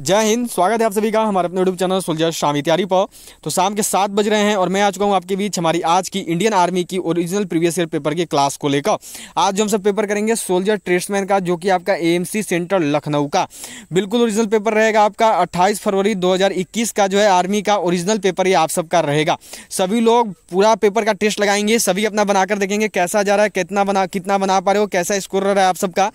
जय हिंद स्वागत है आप सभी का हमारे अपने यूट्यूब चैनल सुलझा शामी तैयारी पर तो शाम के सात बज रहे हैं और मैं आ चुका हूँ आपके बीच हमारी आज की इंडियन आर्मी की ओरिजिनल प्रीवियस ईयर पेपर की क्लास को लेकर आज जो हम सब पेपर करेंगे सोल्जर ट्रेड्समैन का जो कि आपका एएमसी सेंटर लखनऊ का बिल्कुल ओरिजिनल पेपर रहेगा आपका अट्ठाईस फरवरी दो का जो है आर्मी का ओरिजिनल पेपर ये आप सबका रहेगा सभी लोग पूरा पेपर का टेस्ट लगाएंगे सभी अपना बनाकर देखेंगे कैसा जा रहा है कितना बना कितना बना पा रहे हो कैसा स्कोर रहा है आप सबका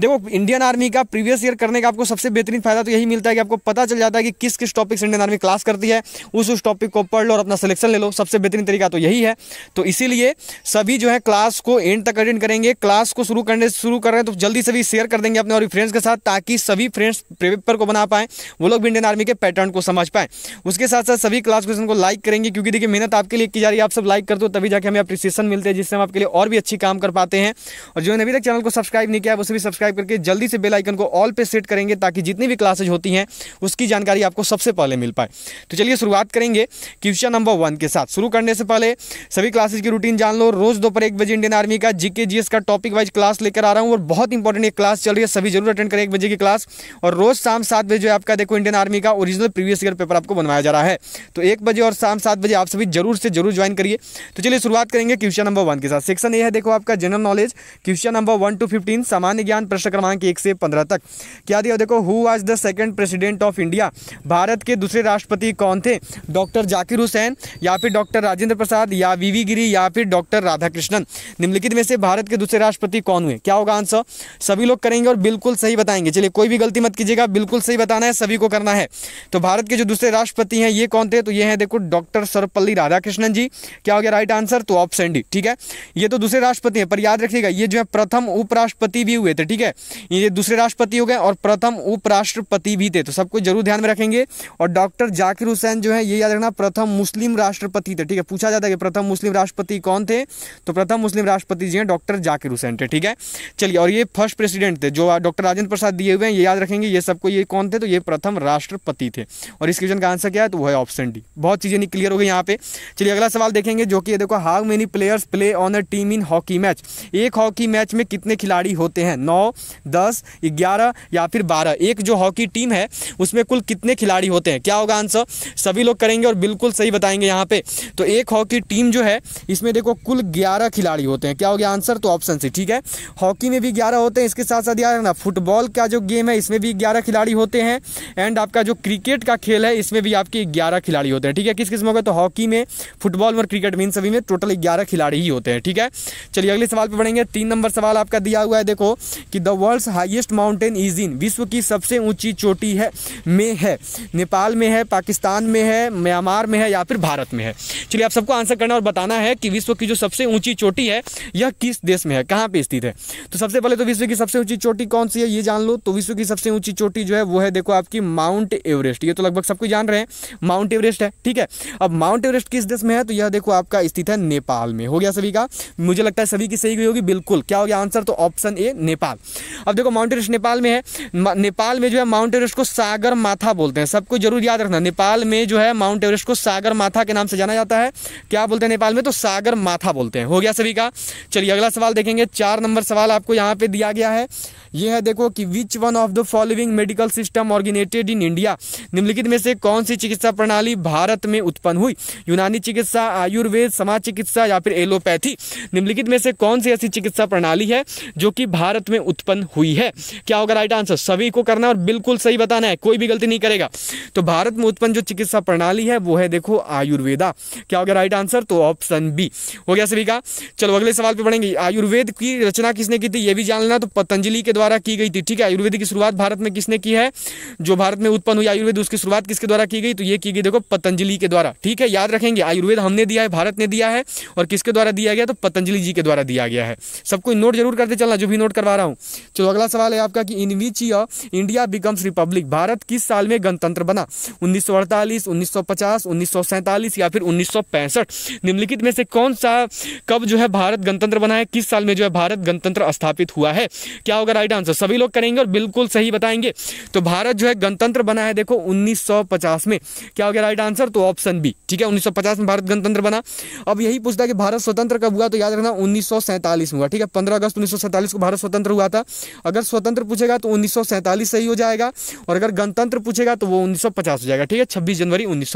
देखो इंडियन आर्मी का प्रीवियस ईयर करने का आपको सबसे बेहतरीन फायदा तो यही मिलता है कि आपको पता चल जाता है कि किस किस टॉपिक से इंडियन आर्मी क्लास करती है उस उस टॉपिक को पढ़ लो और अपना सिलेक्शन ले लो सबसे बेहतरीन तरीका तो यही है तो इसीलिए सभी जो है क्लास को एंड तक अटेंड करेंगे क्लास को शुरू करने शुरू कर रहे हैं तो जल्दी से भी शेयर कर देंगे अपने और फ्रेंड्स के साथ ताकि सभी फ्रेंड्स पेपर को बना पाएँ वो लोग भी इंडियन आर्मी के पैटर्न को समझ पाएँ उसके साथ साथ सभी क्लास क्वेश्चन को लाइक करेंगे क्योंकि देखिए मेहनत आपके लिए की जा रही है आप सब लाइक कर दो तभी जाके हमें अप्रिसिएशन मिलते हैं जिससे हम आपके लिए और भी अच्छी काम कर पाते हैं और जो अभी तक चैनल को सब्सक्राइब नहीं किया है उसे भी सब्सक्राइब करके जल्दी से बेल आइकन को ऑल पे सेट करेंगे ताकि जितनी भी क्लासेज होती होती हैं उसकी जानकारी आपको सबसे पहले मिल पाए तो चलिए शुरुआत करेंगे क्वेश्चन नंबर वन के साथ शुरू करने से पहले सभी क्लासेज की रूटीन जान लो रोज़ दोपहर एक बजे इंडियन आर्मी का जीके जी का टॉपिक वाइज क्लास लेकर आ रहा हूँ और बहुत इंपॉर्टेंट एक क्लास चल रही है सभी जरूर अटेंड करें एक बजे की क्लास और रोज़ शाम सात बजे जो है आपका देखो इंडियन आर्मी का ओरिजिनल प्रीवियस ईयर पेपर आपको बनवाया जा रहा है तो एक बजे और शाम सात बजे आप सभी जरूर से जरूर ज्वाइन करिए तो चलिए शुरुआत करेंगे क्वेश्चन नंबर वन के साथ सेक्शन ए है देखो आपका general knowledge question number one two fifteen सामान्य ज्ञान प्रश्न क्रमांक एक से पंद्रह तक क्या दिया देखो हु आज the second president of India भारत के दूसरे राष्ट्रपति कौन थे डॉक्टर जाकिर हुसैन या फिर डॉक्टर राजेंद्र प्रसाद या वीवी गिरी या फिर डॉक्टर राधाकृष्णन निम्नलिखित में से भारत के दूसरे राष्ट्रपति कौन हुए क्या होगा आंसर सभी लोग करेंगे और बिल्कुल सही बताएंगे चलिए कोई भी गलती मत कीजिएगा बिल्कुल सही बताना है सभी को करना है तो भारत के जो दूसरे राष्ट्रपति हैं ये कौन थे तो ये हैं देखो डॉक्टर सर्वपल्ली राधाकृष्णन जी क्या हो गया राइट आंसर तो ऑप्शन डी ठीक है ये तो दूसरे राष्ट्रपति हैं पर याद रखिएगा ये जो है प्रथम उपराष्ट्रपति भी हुए थे ठीक है ये दूसरे राष्ट्रपति हो गए और प्रथम उपराष्ट्रपति भी थे तो सबको जरूर ध्यान में रखेंगे और डॉक्टर जाकिर हुसैन जो है ये याद रखना प्रथम मुस्लिम राष्ट्रपति थे ठीक है पूछा जाता है कि प्रथम मुस्लिम राष्ट्रपति कौन थे तो प्रथम मुस्लिम राष्ट्रपति जी हैं डॉक्टर जाकिर हुसैन थे ठीक है चलिए और ये फर्स्ट प्रेसिडेंट थे जो डॉक्टर राजेंद्र प्रसाद दिए हुए हैं ये याद रखेंगे ये सबको ये कौन थे तो ये प्रथम राष्ट्रपति थे और इस क्वेश्चन का आंसर क्या है तो वो है ऑप्शन डी बहुत चीज़ें नहीं क्लियर हो गई यहाँ पे चलिए अगला सवाल देखेंगे जो कि देखो how many players play on a team in hockey match एक हॉकी मैच में कितने खिलाड़ी होते हैं नौ दस ग्यारह या फिर बारह एक जो हॉकी टीम है है उसमें कुल कितने खिलाड़ी होते हैं क्या होगा आंसर सभी लोग करेंगे और बिल्कुल सही बताएंगे यहाँ पे तो एक हॉकी टीम जो है इसमें देखो कुल ग्यारह खिलाड़ी होते हैं क्या हो गया आंसर तो ऑप्शन सी ठीक है हॉकी में भी ग्यारह होते हैं इसके साथ साथ याद रखना फुटबॉल का जो गेम है इसमें भी ग्यारह खिलाड़ी होते हैं एंड आपका जो क्रिकेट का खेल है इसमें भी आपके ग्यारह खिलाड़ी होते हैं ठीक है किस किस्म होगा तो हॉकी में फुटबॉल और क्रिकेट में इन सभी में टोटल ग्यारह खिलाड़ी ही होते हैं ठीक है चलिए अगले सवाल पर बढ़ेंगे तीन नंबर सवाल आपका दिया हुआ है देखो कि the world highest mountain is in विश्व की सबसे ऊंची चोटी भी है में है नेपाल में है पाकिस्तान में है म्यांमार में है या फिर भारत में है चलिए आप सबको आंसर करना और बताना है कि विश्व की जो सबसे ऊंची चोटी है यह किस देश में है कहाँ पर स्थित है तो सबसे पहले तो विश्व की सबसे ऊंची चोटी कौन सी है ये जान लो तो विश्व की सबसे ऊंची चोटी जो है वो है देखो आपकी माउंट एवरेस्ट ये तो लगभग सबको जान रहे हैं माउंट एवरेस्ट है ठीक है अब माउंट एवरेस्ट किस देश में है तो यह देखो आपका स्थित है नेपाल में हो गया सभी का मुझे लगता है सभी की सही गई होगी बिल्कुल क्या हो गया आंसर तो ऑप्शन ए नेपाल अब देखो माउंट एवरेस्ट नेपाल में है नेपाल में जो है माउंट एवरेस्ट एवरेस्ट को सागर माथा बोलते हैं सबको जरूर याद रखना नेपाल में जो है माउंट एवरेस्ट को सागर माथा के नाम से जाना जाता है क्या बोलते हैं नेपाल में तो सागर माथा बोलते हैं हो गया सभी का चलिए अगला सवाल देखेंगे चार नंबर सवाल आपको यहाँ पे दिया गया है ये है देखो कि which one of the following medical system originated in India निम्नलिखित में से कौन सी चिकित्सा प्रणाली भारत में उत्पन्न हुई यूनानी चिकित्सा आयुर्वेद समाज चिकित्सा या फिर एलोपैथी निम्नलिखित में से कौन सी ऐसी चिकित्सा प्रणाली है जो कि भारत में उत्पन्न हुई है क्या होगा राइट आंसर सभी को करना और बिल्कुल सही बताना है कोई भी गलती नहीं करेगा तो भारत में उत्पन्न जो चिकित्सा प्रणाली है वो है देखो आयुर्वेदा क्या हो गया राइट आंसर तो ऑप्शन बी हो गया सभी का चलो अगले सवाल पे बढ़ेंगे आयुर्वेद की रचना किसने की थी ये भी जान लेना तो पतंजलि के द्वारा की गई थी ठीक है आयुर्वेद की शुरुआत भारत में किसने की है जो भारत में उत्पन्न हुई आयुर्वेद उसकी शुरुआत किसके द्वारा की गई तो ये की गई देखो पतंजलि के द्वारा ठीक है याद रखेंगे आयुर्वेद हमने दिया है भारत ने दिया है और किसके द्वारा दिया गया तो पतंजलि जी के द्वारा दिया गया है सबको नोट जरूर करते चलना जो भी नोट करवा रहा हूँ चलो अगला सवाल है आपका कि in which India becomes republic भारत किस साल में गणतंत्र बना उन्नीस सौ अड़तालीस उन्नीस सौ पचास उन्नीस सौ सैंतालीस या फिर उन्नीस सौ पैंसठ निम्नलिखित में से कौन सा कब जो है भारत गणतंत्र बना है किस साल में जो है भारत गणतंत्र स्थापित हुआ है क्या होगा राइट आंसर सभी लोग करेंगे और बिल्कुल सही बताएंगे तो भारत जो है गणतंत्र बना है देखो 1950 में क्या हो गया राइट आंसर तो ऑप्शन बी ठीक है 1950 में भारत गणतंत्र बना अब यही पूछता है कि भारत स्वतंत्र कब हुआ तो याद रखना उन्नीस में हुआ ठीक है पंद्रह अगस्त उन्नीस को भारत स्वतंत्र हुआ था अगर स्वतंत्र पूछेगा तो उन्नीस सही हो जाएगा और अगर गणतंत्र पूछेगा तो वो उन्नीस हो जाएगा ठीक है छब्बीस जनवरी उन्नीस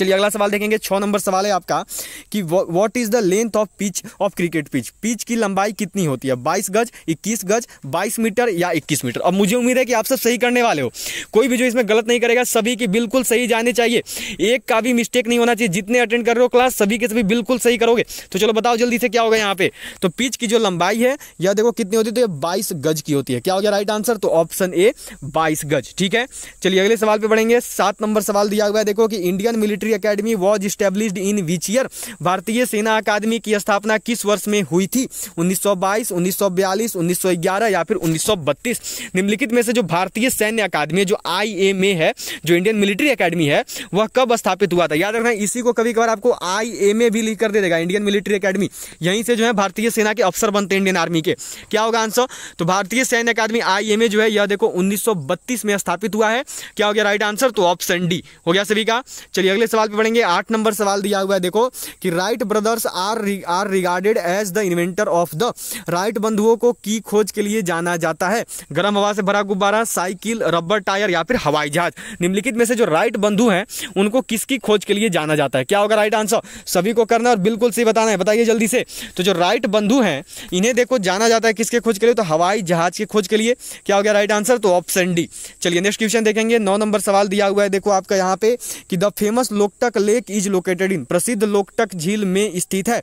चलिए अगला सवाल देखेंगे छः नंबर सवाल है आपका कि what is the length of pitch of cricket pitch pitch की लंबाई कितनी होती है बाईस गज इक्कीस गज बाईस मीटर या इक्कीस मीटर अब मुझे उम्मीद है कि आप सब सही करने वाले हो कोई भी जो इसमें गलत नहीं करेगा सभी की बिल्कुल सही जाने चाहिए एक का भी मिस्टेक नहीं होना चाहिए जितने अटेंड कर रहे हो क्लास सभी के सभी बिल्कुल सही करोगे तो चलो बताओ जल्दी से क्या होगा यहाँ पे तो पिच की जो लंबाई है यह देखो कितनी होती है तो ये बाईस गज की होती है क्या हो गया राइट आंसर तो ऑप्शन ए बाईस गज ठीक है चलिए अगले सवाल पर बढ़ेंगे सात नंबर सवाल दिया हुआ है देखो कि Indian military military academy was established in which year भारतीय सेना अकादमी की स्थापना किस वर्ष में हुई थी 1922, 1942, 1911 या फिर 1932 निम्नलिखित में से जो भारतीय सैन्य अकादमी जो आई है जो इंडियन मिलिट्री अकेडमी है वह कब स्थापित हुआ था याद रखना इसी को कभी कभार आपको आई भी लिख कर दे देगा इंडियन मिलिट्री अकेडमी यहीं से जो है भारतीय सेना के अफसर बनते हैं इंडियन आर्मी के क्या होगा आंसर तो भारतीय सैन्य अकादमी आई जो है यह देखो उन्नीस में स्थापित हुआ है क्या हो गया राइट आंसर तो ऑप्शन डी हो गया सभी का चलिए अगले सवाल पे पढ़ेंगे आठ नंबर सवाल दिया हुआ है देखो कि Wright brothers are are regarded as the inventor of the Wright बंधुओं को की खोज के लिए जाना जाता है गर्म हवा से भरा गुब्बारा साइकिल रबर टायर या फिर हवाई जहाज निम्नलिखित में से जो राइट बंधु हैं उनको किसकी खोज के लिए जाना जाता है क्या होगा राइट आंसर सभी को करना और बिल्कुल सही बताना है बताइए जल्दी से तो जो राइट बंधु हैं इन्हें देखो जाना जाता है किसके खोज के लिए तो हवाई जहाज की खोज के लिए क्या हो गया राइट आंसर तो ऑप्शन डी चलिए नेक्स्ट क्वेश्चन देखेंगे नौ नंबर सवाल दिया हुआ है देखो आपका यहाँ पे कि the famous Lok Loktak lake is located in प्रसिद्ध लोकटक झील में स्थित है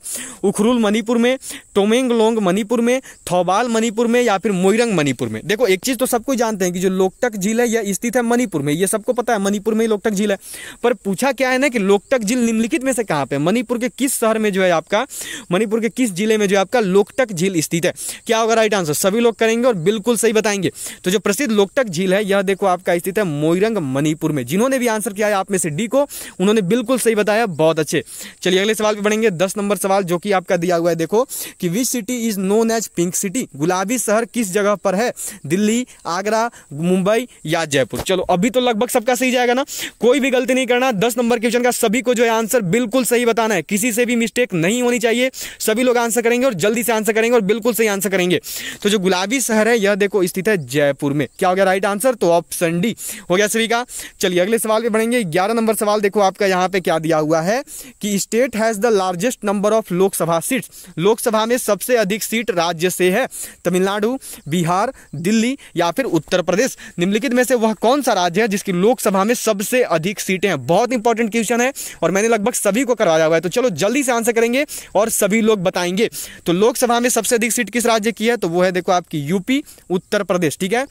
उखरुल मणिपुर में टोमेंगलोंग मणिपुर में थौबाल मणिपुर में या फिर मोइरंग मणिपुर में देखो एक चीज़ तो सबको जानते हैं कि जो लोकटक झील है यह स्थित है मणिपुर में यह सबको पता है मणिपुर में ही लोकटक झील है पर पूछा क्या है ना कि लोकटक झील निम्नलिखित में से कहाँ पे मणिपुर के किस शहर में जो है आपका मणिपुर के किस जिले में जो है आपका लोकटक झील स्थित है क्या होगा राइट आंसर सभी लोग करेंगे और बिल्कुल सही बताएंगे तो जो प्रसिद्ध लोकटक झील है यह देखो आपका स्थित है मोइरंग मणिपुर में जिन्होंने भी आंसर किया है आप में से डी को उन्होंने इन्होंने बिल्कुल सही बताया बहुत अच्छे चलिए अगले सवाल पे बढ़ेंगे दस नंबर सवाल जो कि आपका दिया हुआ है देखो कि which city is known as pink city गुलाबी शहर किस जगह पर है दिल्ली आगरा मुंबई या जयपुर चलो अभी तो लगभग सबका सही जाएगा ना कोई भी गलती नहीं करना दस नंबर क्वेश्चन का सभी को जो है आंसर बिल्कुल सही बताना है किसी से भी मिस्टेक नहीं होनी चाहिए सभी लोग आंसर करेंगे और जल्दी से आंसर करेंगे और बिल्कुल सही आंसर करेंगे तो जो गुलाबी शहर है यह देखो स्थित है जयपुर में क्या हो गया राइट आंसर तो ऑप्शन डी हो गया सभी का चलिए अगले सवाल पे बढ़ेंगे ग्यारह नंबर सवाल देखो आपका इसका यहाँ पे क्या दिया हुआ है कि state has the largest number of Lok Sabha seats Lok Sabha में सबसे अधिक सीट राज्य से है तमिलनाडु बिहार दिल्ली या फिर उत्तर प्रदेश निम्नलिखित में से वह कौन सा राज्य है जिसकी लोकसभा में सबसे अधिक सीटें हैं बहुत इंपॉर्टेंट क्वेश्चन है और मैंने लगभग सभी को करवाया हुआ है तो चलो जल्दी से आंसर करेंगे और सभी लोग बताएंगे तो लोकसभा में सबसे अधिक सीट किस राज्य की है तो वो है देखो आपकी यूपी उत्तर प्रदेश ठीक है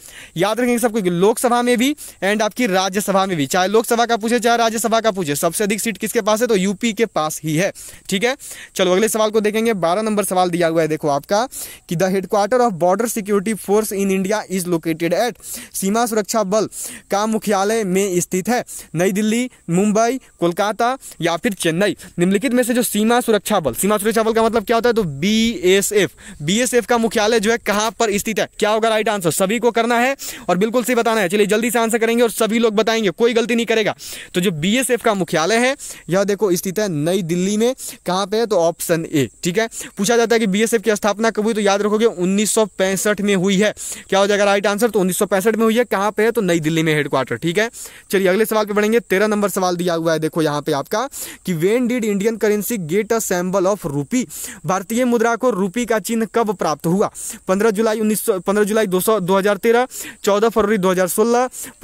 याद रखेंगे सबको लोकसभा में भी एंड आपकी राज्यसभा में भी चाहे लोकसभा का पूछे चाहे राज्यसभा का पूछे सबसे अधिक सीट किसके पास है तो यूपी के पास ही है ठीक है चलो अगले सवाल को देखेंगे बारह नंबर सवाल दिया हुआ है देखो आपका कि the headquarter of border security force in India is located at सीमा सुरक्षा बल का मुख्यालय में स्थित है नई दिल्ली मुंबई कोलकाता या फिर चेन्नई निम्नलिखित में से जो सीमा सुरक्षा बल सीमा सुरक्षा बल का मतलब क्या होता है तो बीएसएफ बीएसएफ का मुख्यालय जो है कहां पर स्थित है क्या होगा राइट आंसर सभी को करना है और बिल्कुल सही बताना है चलिए जल्दी से आंसर करेंगे और सभी लोग बताएंगे कोई गलती नहीं करेगा तो जो बीएसएफ का मुख्यालय है यह देखो स्थित है नई दिल्ली में कहाँ पे है तो ऑप्शन ए ठीक है पूछा जाता है कि बीएसएफ की स्थापना कब हुई तो याद रखोगे उन्नीस में हुई है क्या हो जाएगा राइट आंसर तो उन्नीस में हुई है कहाँ पे है तो नई दिल्ली में हेडक्वार्टर ठीक है चलिए अगले सवाल पर बढ़ेंगे तेरह नंबर सवाल दिया हुआ है देखो यहाँ पे आपका कि when did Indian currency get a symbol of rupee भारतीय मुद्रा को रूपी का चिन्ह कब प्राप्त हुआ पंद्रह जुलाई उन्नीस पंद्रह जुलाई दो सौ दो फरवरी दो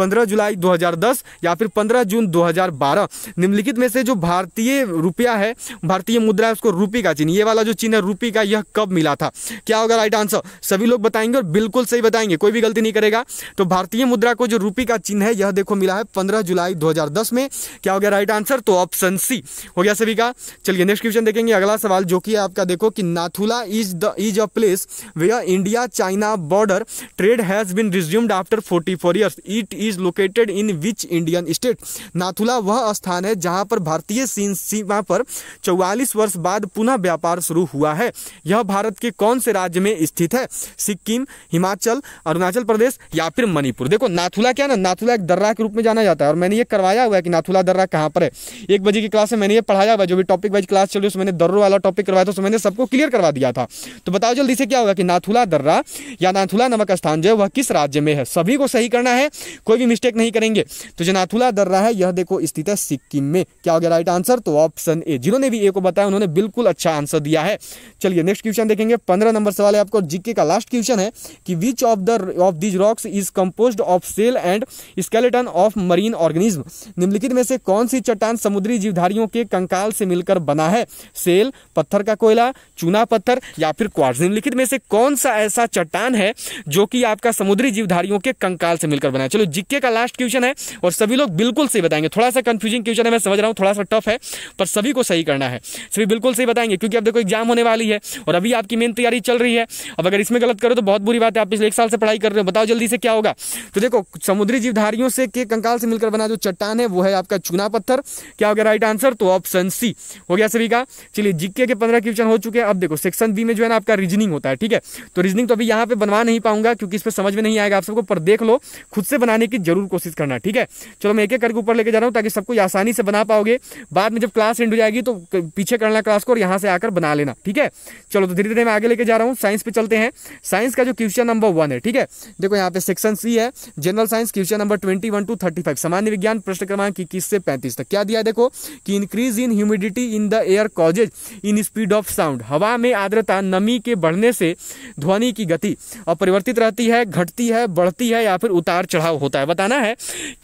15 जुलाई 2010 या फिर 15 जून दो हजार बारह निम्नलिखित में से जो भारतीय रुपया है भारतीय मुद्रा है उसको रूपी का चिन्ह ये वाला जो चिन्ह है रूपी का यह कब मिला था क्या होगा राइट आंसर सभी लोग बताएंगे और बिल्कुल सही बताएंगे कोई भी गलती नहीं करेगा तो भारतीय मुद्रा को जो रूपी का चिन्ह है यह देखो मिला है पंद्रह जुलाई दो में क्या हो गया राइट आंसर तो ऑप्शन सी हो गया सभी का चलिए नेक्स्ट क्वेश्चन देखेंगे अगला सवाल जो कि आपका देखो कि Nathula is the is a place where India China border trade has been resumed after forty four it is located in which Indian state Nathula वह स्थान स्थान है जहां पर भारतीय सीमा पर 44 वर्ष बाद पुनः व्यापार शुरू हुआ है यह भारत के कौन से राज्य में स्थित है सिक्किम हिमाचल अरुणाचल प्रदेश या फिर मणिपुर देखो नाथुला क्या ना नाथुला एक दर्रा के रूप में जाना जाता है और मैंने ये करवाया हुआ है कि नाथुला दर्रा कहाँ पर है एक बजे की क्लास में मैंने ये पढ़ाया हुआ जो भी टॉपिक वाइज क्लास चल रही उसमें मैंने दर्रों वाला टॉपिक करवाया था मैंने सबको क्लियर करवा दिया था तो बताओ जल्दी से क्या होगा कि नाथुला दर्रा या नाथुला नमक स्थान जो है वह किस राज्य में है सभी को सही करना है कोई भी मिस्टेक नहीं करेंगे तो जो नाथुला दर्रा है यह देखो स्थित है सिक्किम कि में क्या हो गया राइट आंसर तो ऑप्शन ए जिन्होंने भी ए को बताया उन्होंने बिल्कुल अच्छा आंसर दिया है चलिए नेक्स्ट क्वेश्चन देखेंगे पंद्रह नंबर सवाल है आपको जीके का लास्ट क्वेश्चन है कि which of the of these rocks is composed of shell and skeleton of marine organism निम्नलिखित में से कौन सी चट्टान समुद्री जीवधारियों के कंकाल से मिलकर बना है सेल पत्थर का कोयला चूना पत्थर या फिर क्वार्स निम्नलिखित में से कौन सा ऐसा चट्टान है जो कि आपका समुद्री जीवधारियों के कंकाल से मिलकर बना है चलो जीके का लास्ट क्वेश्चन है और सभी लोग बिल्कुल सही बताएंगे थोड़ा सा कंफ्यूजिंग क्वेश्चन फ्यूचर है मैं समझ रहा हूँ थोड़ा सा टफ है पर सभी को सही करना है सभी बिल्कुल सही बताएंगे क्योंकि अब देखो एग्जाम होने वाली है और अभी आपकी मेन तैयारी चल रही है अब अगर इसमें गलत करो तो बहुत बुरी बात है आप पिछले एक साल से पढ़ाई कर रहे हो बताओ जल्दी से क्या होगा तो देखो समुद्री जीवधारियों से के कंकाल से मिलकर बना जो चट्टान है वो है आपका चूना पत्थर क्या हो गया राइट आंसर तो ऑप्शन सी हो गया सभी का चलिए जीके के पंद्रह क्वेश्चन हो चुके हैं अब देखो सेक्शन बी में जो है ना आपका रीजनिंग होता है ठीक है तो रीजनिंग तो अभी यहाँ पे बनवा नहीं पाऊंगा क्योंकि इस पर समझ में नहीं आएगा आप सबको पर देख लो खुद से बनाने की जरूर कोशिश करना ठीक है चलो मैं एक एक करके ऊपर लेके जा रहा हूँ ताकि सबको आसानी आसानी से बना पाओगे बाद में जब क्लास एंड हो जाएगी तो पीछे करना क्लास को और यहाँ से आकर बना लेना ठीक है चलो तो धीरे धीरे मैं आगे लेके जा रहा हूँ साइंस पे चलते हैं साइंस का जो क्वेश्चन नंबर वन है ठीक है देखो यहाँ पे सेक्शन सी है general science question number twenty two thirty सामान्य विज्ञान प्रश्न क्रमांक इक्कीस से पैंतीस तक क्या दिया देखो कि increase in humidity in the air causes in speed of sound हवा में आर्द्रता नमी के बढ़ने से ध्वनि की गति अपरिवर्तित रहती है घटती है बढ़ती है या फिर उतार चढ़ाव होता है बताना है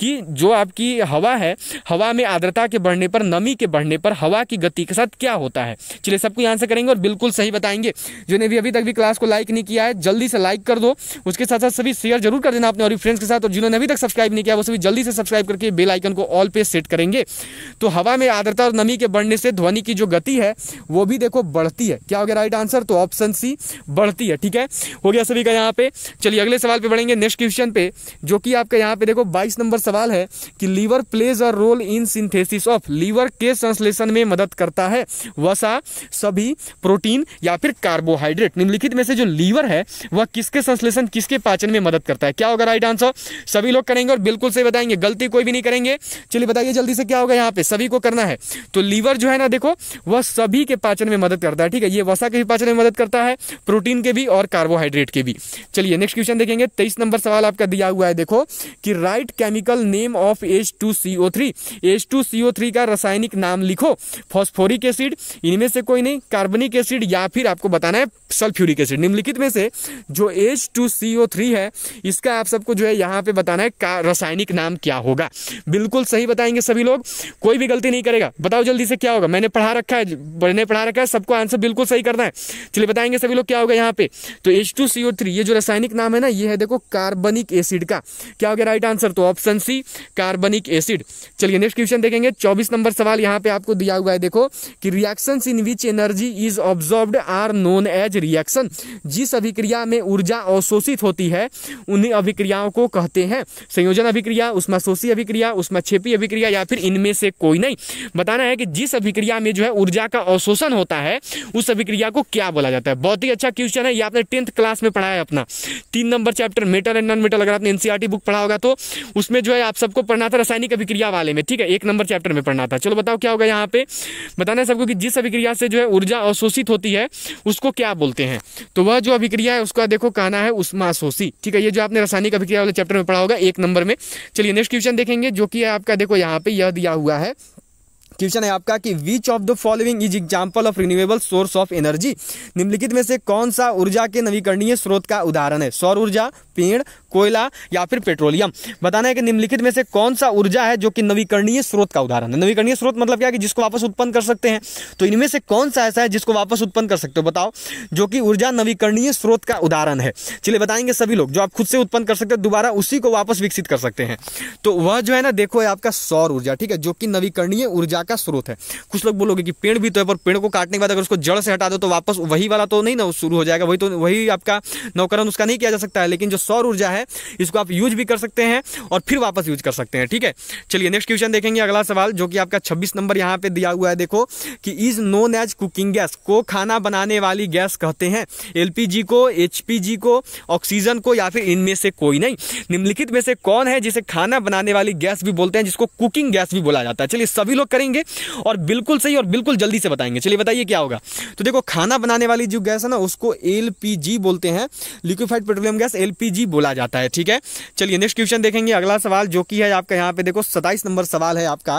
कि जो आपकी हवा है हवा में आर्द्रता के बढ़ने पर नमी के बढ़ने पर हवा की गति के साथ क्या होता है चलिए सबको यहाँ से करेंगे और बिल्कुल सही बताएंगे जिन्हें भी अभी तक भी क्लास को लाइक नहीं किया है जल्दी से लाइक कर दो उसके साथ साथ सभी शेयर जरूर कर देना अपने और फ्रेंड्स के साथ और जिन्होंने अभी तक सब्सक्राइब नहीं किया वो सभी जल्दी से सब्सक्राइब करके बेल आइकन को ऑल पे सेट करेंगे तो हवा में आर्द्रता और नमी के बढ़ने से ध्वनि की जो गति है वो भी देखो बढ़ती है क्या हो गया राइट आंसर तो ऑप्शन सी बढ़ती है ठीक है हो गया सभी का यहाँ पे चलिए अगले सवाल पे बढ़ेंगे नेक्स्ट क्वेश्चन पे जो कि आपका यहाँ पे देखो बाईस नंबर सवाल है कि liver plays a role in syn synthesis of liver के संश्लेषण में मदद करता है वसा सभी प्रोटीन या फिर कार्बोहाइड्रेट निम्नलिखित में से जो लीवर है वह किसके संश्लेषण किसके पाचन में मदद करता है क्या होगा राइट आंसर सभी लोग करेंगे और बिल्कुल से बताएंगे गलती कोई भी नहीं करेंगे चलिए बताइए जल्दी से क्या होगा यहाँ पे सभी को करना है तो लीवर जो है ना देखो वह सभी के पाचन में मदद करता है ठीक है ये वसा के भी पाचन में मदद करता है प्रोटीन के भी और कार्बोहाइड्रेट के भी चलिए नेक्स्ट क्वेश्चन देखेंगे तेईस नंबर सवाल आपका दिया हुआ है देखो कि write chemical name of H two C O three H H2CO3 two three का रासायनिक नाम लिखो फॉस्फोरिक एसिड इनमें से कोई नहीं कार्बनिक एसिड या फिर आपको बताना है सल्फ्यूरिक एसिड निम्नलिखित में से जो एच टू सी है इसका आप सबको जो है यहाँ पे बताना है रासायनिक नाम क्या होगा बिल्कुल सही बताएंगे सभी लोग कोई भी गलती नहीं करेगा बताओ जल्दी से क्या होगा मैंने पढ़ा रखा है बढ़ने पढ़ा रखा है सबको आंसर बिल्कुल सही करना है चलिए बताएंगे सभी लोग क्या होगा यहाँ पे तो एच टू सी थ्री ये जो रासायनिक नाम है ना ये है देखो कार्बनिक एसिड का क्या हो गया राइट आंसर तो ऑप्शन सी कार्बनिक एसिड चलिए नेक्स्ट क्वेश्चन क्वेश्चन देखेंगे चौबीस नंबर सवाल यहाँ पे आपको दिया हुआ है देखो कि reaction in which energy is absorbed are known as reaction जिस अभिक्रिया में ऊर्जा अवशोषित होती है उन्हीं अभिक्रियाओं को कहते हैं संयोजन अभिक्रिया शोषी अभिक्रिया छेपी अभिक्रिया या फिर इनमें से कोई नहीं बताना है कि जिस अभिक्रिया में जो है ऊर्जा का अवशोषण होता है उस अभिक्रिया को क्या बोला जाता है बहुत ही अच्छा क्वेश्चन है ये आपने टेंथ क्लास में पढ़ा है अपना तीन number chapter metal and non metal अगर आपने एनसीआरटी बुक e पढ़ा होगा तो उसमें जो है आप सबको पढ़ना था रासायनिक अभिक्रिया वाले में ठीक है एक नंबर चैप्टर में पढ़ना था चलो बताओ क्या होगा यहाँ पे बताना है सबको कि जिस अभिक्रिया से जो है ऊर्जा अवशोषित होती है उसको क्या बोलते हैं तो वह जो अभिक्रिया है उसका देखो कहना है उसमा उष्माशोषी ठीक है ये जो आपने रासायनिक अभिक्रिया वाले चैप्टर में पढ़ा होगा एक नंबर में चलिए नेक्स्ट क्वेश्चन देखेंगे जो कि आपका देखो यहाँ पे यह दिया हुआ है क्वेश्चन है आपका कि which of the following is example of renewable source of energy निम्नलिखित में से कौन सा ऊर्जा के नवीकरणीय स्रोत का उदाहरण है सौर ऊर्जा पेड़ कोयला या फिर पेट्रोलियम बताना है कि निम्नलिखित में से कौन सा ऊर्जा है जो कि नवीकरणीय स्रोत का उदाहरण है नवीकरणीय स्रोत मतलब क्या कि जिसको वापस उत्पन्न कर सकते हैं तो इनमें से कौन सा ऐसा है जिसको वापस उत्पन्न कर सकते हो बताओ जो कि ऊर्जा नवीकरणीय स्रोत का उदाहरण है चलिए बताएंगे सभी लोग जो आप खुद से उत्पन्न कर सकते हो दोबारा उसी को वापस विकसित कर सकते हैं तो वह जो है ना देखो है आपका सौर ऊर्जा ठीक है जो कि नवीकरणीय ऊर्जा ऊर्जा का स्रोत है कुछ लोग बोलोगे कि पेड़ भी तो है पर पेड़ को काटने के बाद अगर उसको जड़ से हटा दो तो वापस वही वाला तो नहीं ना शुरू हो जाएगा वही तो वही आपका नौकरण उसका नहीं किया जा सकता है लेकिन जो सौर ऊर्जा है इसको आप यूज भी कर सकते हैं और फिर वापस यूज कर सकते हैं ठीक है चलिए नेक्स्ट क्वेश्चन देखेंगे अगला सवाल जो कि आपका छब्बीस नंबर यहाँ पे दिया हुआ है देखो कि is known as cooking gas को खाना बनाने वाली गैस कहते हैं एलपीजी को एचपीजी को ऑक्सीजन को या फिर इनमें से कोई नहीं निम्नलिखित में से कौन है जिसे खाना बनाने वाली गैस भी बोलते हैं जिसको कुकिंग गैस भी बोला जाता है चलिए सभी लोग करेंगे बताएंगे और बिल्कुल सही और बिल्कुल जल्दी से बताएंगे चलिए बताइए क्या होगा तो देखो खाना बनाने वाली जो गैस है ना उसको एल बोलते हैं लिक्विफाइड पेट्रोलियम गैस एल बोला जाता है ठीक है चलिए नेक्स्ट क्वेश्चन देखेंगे अगला सवाल जो कि है आपका यहाँ पे देखो सताइस नंबर सवाल है आपका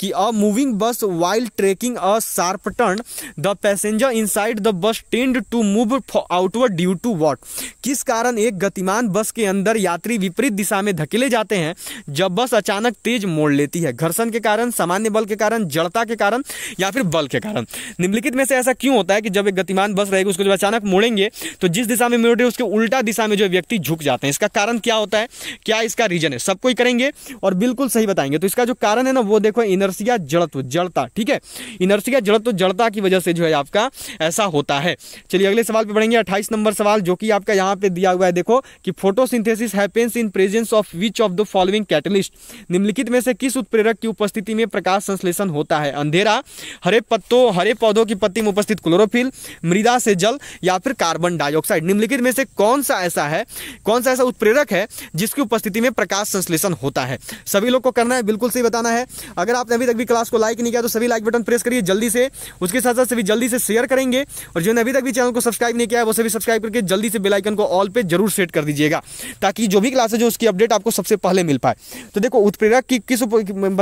कि a moving bus while taking a sharp turn the passenger in the bus tend to move outward due to what किस कारण एक गतिमान बस के अंदर यात्री विपरीत दिशा में धकेले जाते हैं जब बस अचानक तेज मोड़ लेती है घर्षण के कारण सामान्य बल के कारण कारण जड़ता के कारण या फिर बल के कारण निम्नलिखित में से ऐसा क्यों होता है कि जब एक गतिमान बस रहेगी उसको जब अचानक मोड़ेंगे तो जिस दिशा में मोड़े उसके उल्टा दिशा में जो व्यक्ति झुक जाते हैं इसका कारण क्या होता है क्या इसका रीजन है सबको ही करेंगे और बिल्कुल सही बताएंगे तो इसका जो कारण है ना वो देखो इनर्सिया जड़त्व जड़ता ठीक है इनर्सिया जड़त्व जड़ता की वजह से जो है आपका ऐसा होता है चलिए अगले सवाल पर बढ़ेंगे अट्ठाईस नंबर सवाल जो कि आपका यहाँ पे दिया हुआ है देखो कि photosynthesis happens in presence of which of the following catalyst निम्नलिखित में से किस उत्प्रेरक की उपस्थिति में प्रकाश संश्लेषण शोधन होता है अंधेरा हरे पत्तों हरे पौधों की पत्ती में उपस्थित क्लोरोफिल मृदा से जल या फिर कार्बन डाइऑक्साइड निम्नलिखित में से कौन सा ऐसा है कौन सा ऐसा उत्प्रेरक है जिसकी उपस्थिति में प्रकाश संश्लेषण होता है सभी लोग को करना है बिल्कुल सही बताना है अगर आपने अभी तक भी क्लास को लाइक नहीं किया तो सभी लाइक बटन प्रेस करिए जल्दी से उसके साथ साथ सभी जल्दी से शेयर करेंगे और जिन्होंने अभी तक भी चैनल को सब्सक्राइब नहीं किया है वो सभी सब्सक्राइब करके जल्दी से बेलाइकन को ऑल पे जरूर सेट कर दीजिएगा ताकि जो भी क्लास है जो उसकी अपडेट आपको सबसे पहले मिल पाए तो देखो उत्प्रेरक की किस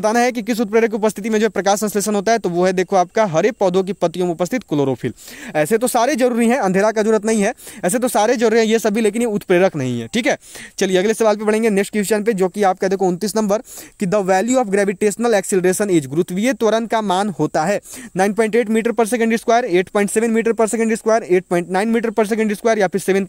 बताना है कि किस उत्प्रेरक की उपस्थिति में जो प्रकाश संश्लेषण होता है तो वो है देखो आपका हरे पौधों की पत्तियों में उपस्थित क्लोरोफिल ऐसे तो सारे जरूरी हैं अंधेरा का जरूरत नहीं है ऐसे तो सारे जरूरी हैं ये सभी लेकिन ये उत्प्रेरक नहीं है ठीक है चलिए अगले सवाल पर बढ़ेंगे नेक्स्ट क्वेश्चन पर जो कि आपका देखो उनतीस नंबर की the value of gravitational acceleration is गुरुत्वीय त्वरण का मान होता है nine metre per second square eight metre per second square eight metre per second square या फिर seven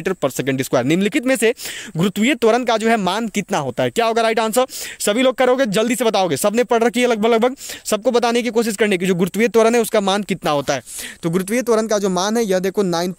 metre per second square निम्नलिखित में से गुरुत्वीय त्वरण का जो है मान कितना होता है क्या होगा राइट आंसर सभी लोग करोगे जल्दी से बताओगे सबने पढ़ रखी है लगभग लगभग सबको बताने की कोशिश करने की जो गुरुत्वीय त्वरण है उसका मान कितना होता है तो गुरुत्वीय त्वरण का जो मान है यह देखो nine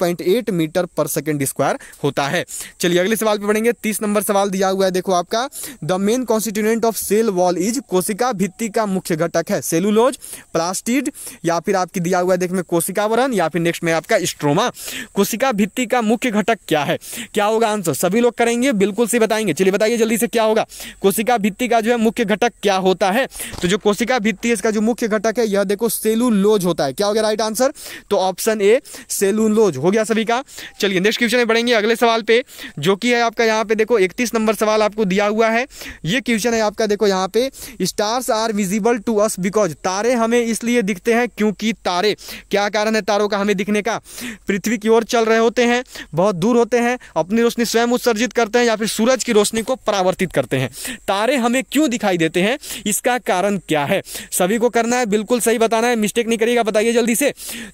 metre per second square होता है चलिए अगले सवाल पर बढ़ेंगे तीस नंबर सवाल दिया हुआ है देखो आपका the main constituent of cell wall is कोशिका भित्ति का मुख्य घटक है सेलुलोज प्लास्टिड या फिर आपकी दिया हुआ है देख में कोशिकावरण या फिर नेक्स्ट में आपका स्ट्रोमा कोशिका भित्ति का मुख्य घटक क्या है क्या होगा आंसर सभी लोग करेंगे बिल्कुल सही बताएंगे चलिए बताइए जल्दी से क्या होगा कोशिका भित्ति का जो है मुख्य घटक क्या होता है तो जो कोशिका भित्ति वित्तीय का जो मुख्य घटक है यह देखो सेलुलोज होता है क्या हो गया राइट आंसर तो ऑप्शन ए सेलुलोज हो गया सभी का चलिए नेक्स्ट क्वेश्चन में बढ़ेंगे अगले सवाल पे जो कि है आपका यहाँ पे देखो इकतीस नंबर सवाल आपको दिया हुआ है ये क्वेश्चन है आपका देखो यहाँ पे stars are visible to us because तारे हमें इसलिए दिखते हैं क्योंकि तारे क्या कारण है तारों का हमें दिखने का पृथ्वी की ओर चल रहे होते हैं बहुत दूर होते हैं अपनी रोशनी स्वयं उत्सर्जित करते हैं या फिर सूरज की रोशनी को परावर्तित करते हैं तारे हमें क्यों दिखाई देते हैं इसका कारण क्या है सभी को करना है बिल्कुल सही बताना है मिस्टेक नहीं करिएगा बताइए जल्दी से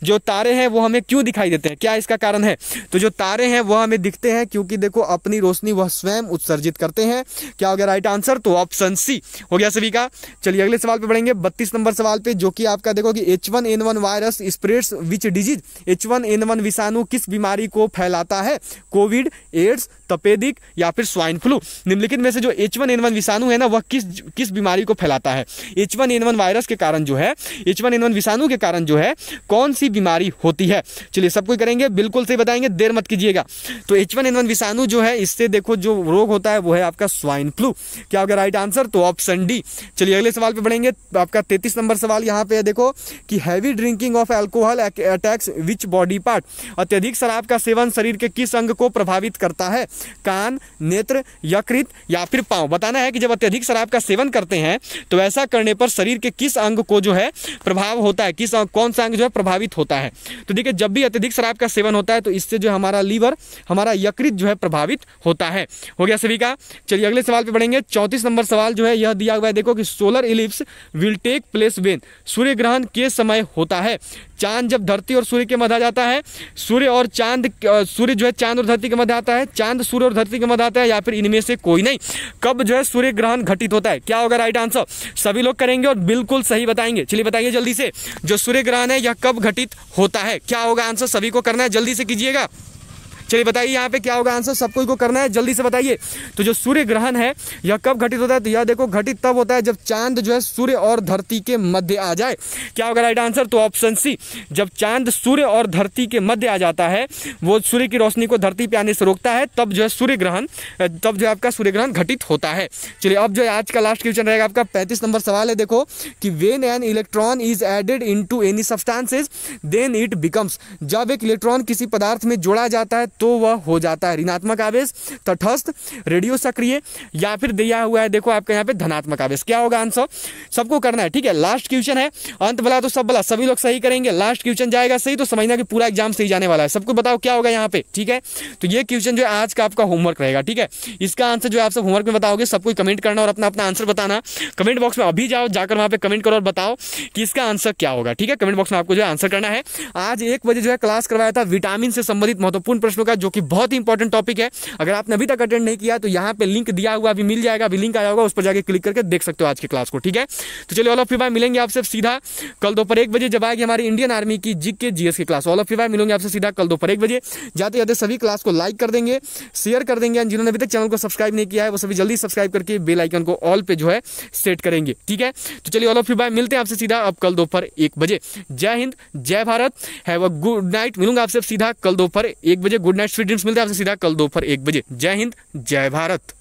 जो तारे हैं वो हमें क्यों दिखाई देते हैं क्या इसका कारण है तो जो तारे हैं वह हमें दिखते हैं क्योंकि देखो अपनी रोशनी वह स्वयं उत्सर्जित करते हैं क्या हो गया राइट आंसर तो ऑप्शन सी हो गया सभी का चलिए अगले सवाल पर बढ़ेंगे बत्तीस नंबर सवाल पर जो कि आपका देखो कि H virus spreads which disease H विषाणु किस बीमारी को फैलाता है कोविड एड्स तपेदिक या फिर स्वाइन फ्लू निम्नलिखित में से जो एच वन एन वन विषाणु है ना वह किस किस बीमारी को फैलाता है H one N one virus के कारण जो है एच वन विषाणु के कारण जो है कौन सी बीमारी होती है चलिए सब कोई करेंगे बिल्कुल सही बताएंगे देर मत कीजिएगा तो एच वन विषाणु जो है इससे देखो जो रोग होता है वो है आपका स्वाइन फ्लू क्या होगा राइट आंसर तो ऑप्शन डी चलिए अगले सवाल पर बढ़ेंगे आपका तैतीस नंबर सवाल यहाँ पे देखो कि heavy drinking of alcohol attacks which body part अत्यधिक शराब का सेवन शरीर के किस अंग को प्रभावित करता है कान नेत्र यकृत या फिर पाँव बताना है कि जब अत्यधिक शराब का सेवन करते हैं तो ऐसा करने पर शरीर शरीर के किस अंग को जो है प्रभाव होता है किस कौन सा अंग जो है प्रभावित होता है तो देखिए जब भी अत्यधिक शराब का सेवन होता है तो इससे जो हमारा लीवर हमारा यकृत जो है प्रभावित होता है हो गया सभी का चलिए अगले सवाल पे बढ़ेंगे चौंतीस नंबर सवाल जो है यह दिया हुआ है देखो कि solar eclipse will take place when सूर्य ग्रहण के समय होता है चांद जब धरती और सूर्य के मध्य आ जाता है सूर्य और चांद सूर्य जो है चांद और धरती के मध्य आता है चांद सूर्य और धरती के मध्य आता है या फिर इनमें से कोई नहीं कब जो है सूर्य ग्रहण घटित होता है क्या होगा राइट आंसर सभी लोग करेंगे और बिल्कुल सही बताएंगे चलिए बताइए जल्दी से जो सूर्य ग्रहण है यह कब घटित होता है क्या होगा आंसर सभी को करना है जल्दी से कीजिएगा चलिए बताइए यहाँ पे क्या होगा आंसर सब कोई को करना है जल्दी से बताइए तो जो सूर्य ग्रहण है यह कब घटित होता है तो यह देखो घटित तब होता है जब चांद जो है सूर्य और धरती के मध्य आ जाए क्या होगा राइट आंसर तो ऑप्शन सी जब चांद सूर्य और धरती के मध्य आ जाता है वो सूर्य की रोशनी को धरती पर आने से रोकता है तब जो है सूर्य ग्रहण तब जो है आपका सूर्य ग्रहण घटित होता है चलिए अब जो है आज का लास्ट क्वेश्चन रहेगा आपका पैंतीस नंबर सवाल है देखो कि when an electron is added into any substances then it becomes जब एक इलेक्ट्रॉन किसी पदार्थ में जोड़ा जाता है तो वह हो जाता है ऋणात्मक आवेश तटस्थ रेडियो सक्रिय या फिर दिया हुआ है देखो आपका यहाँ पे धनात्मक आवेश क्या होगा आंसर सबको करना है ठीक है लास्ट क्वेश्चन है अंत वाला तो सब वाला सभी लोग सही करेंगे लास्ट क्वेश्चन जाएगा सही तो समझना कि पूरा एग्जाम सही जाने वाला है सबको बताओ क्या होगा यहाँ पे ठीक है तो ये क्वेश्चन जो है आज का आपका होमवर्क रहेगा ठीक है इसका आंसर जो है आप सब होमवर्क में बताओगे सबको कमेंट करना और अपना अपना आंसर बताना कमेंट बॉक्स में अभी जाओ जाकर वहाँ पे कमेंट करो और बताओ कि इसका आंसर क्या होगा ठीक है कमेंट बॉक्स में आपको जो है आंसर करना है आज एक बजे जो है क्लास करवाया था विटामिन से संबंधित महत्वपूर्ण प्रश्नों होगा जो कि बहुत ही इंपॉर्टेंट टॉपिक है अगर आपने अभी तक अटेंड नहीं किया तो यहाँ पे लिंक दिया हुआ अभी मिल जाएगा अभी लिंक आया होगा उस पर जाकर क्लिक करके देख सकते हो आज की क्लास को ठीक है तो चलिए ऑल ऑफ यू बाय मिलेंगे आपसे सीधा कल दोपहर एक बजे जब आएगी हमारी इंडियन आर्मी की जी के जीएस की class all of you bye मिलेंगे आपसे सीधा कल दोपहर एक बजे जाते जाते सभी क्लास को लाइक कर देंगे शेयर कर देंगे जिन्होंने अभी तक चैनल को सब्सक्राइब नहीं किया है वो सभी जल्दी सब्सक्राइब करके बेल आइकन को ऑल पे जो है सेट करेंगे ठीक है तो चलिए ऑल ऑफ यू बाय मिलते हैं आपसे सीधा अब कल दोपहर एक बजे जय हिंद जय Bharat have a good night मिलूंगा आपसे सीधा कल दोपहर एक बजे गुड नेक्स्ट वीडियो मिलते हैं आपसे सीधा कल दोपहर एक बजे जय हिंद जय भारत